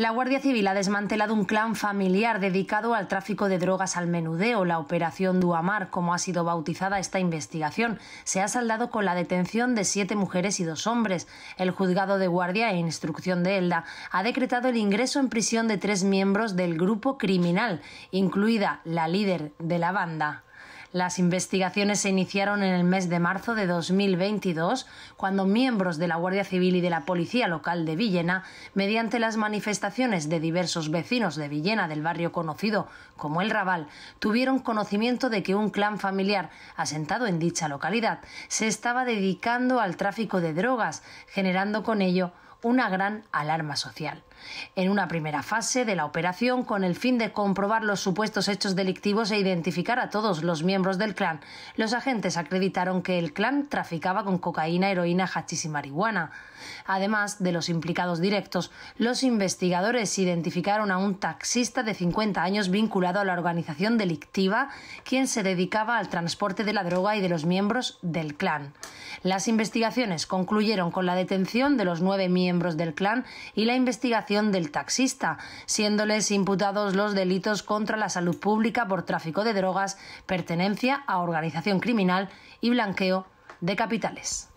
La Guardia Civil ha desmantelado un clan familiar dedicado al tráfico de drogas al menudeo, la Operación Duamar, como ha sido bautizada esta investigación. Se ha saldado con la detención de siete mujeres y dos hombres. El juzgado de guardia e instrucción de Elda ha decretado el ingreso en prisión de tres miembros del grupo criminal, incluida la líder de la banda. Las investigaciones se iniciaron en el mes de marzo de 2022, cuando miembros de la Guardia Civil y de la Policía Local de Villena, mediante las manifestaciones de diversos vecinos de Villena del barrio conocido como El Raval, tuvieron conocimiento de que un clan familiar asentado en dicha localidad se estaba dedicando al tráfico de drogas, generando con ello una gran alarma social. En una primera fase de la operación, con el fin de comprobar los supuestos hechos delictivos e identificar a todos los miembros del clan, los agentes acreditaron que el clan traficaba con cocaína, heroína, hachís y marihuana. Además de los implicados directos, los investigadores identificaron a un taxista de 50 años vinculado a la organización delictiva, quien se dedicaba al transporte de la droga y de los miembros del clan. Las investigaciones concluyeron con la detención de los nueve miembros del clan y la investigación del taxista, siéndoles imputados los delitos contra la salud pública por tráfico de drogas, pertenencia a organización criminal y blanqueo de capitales.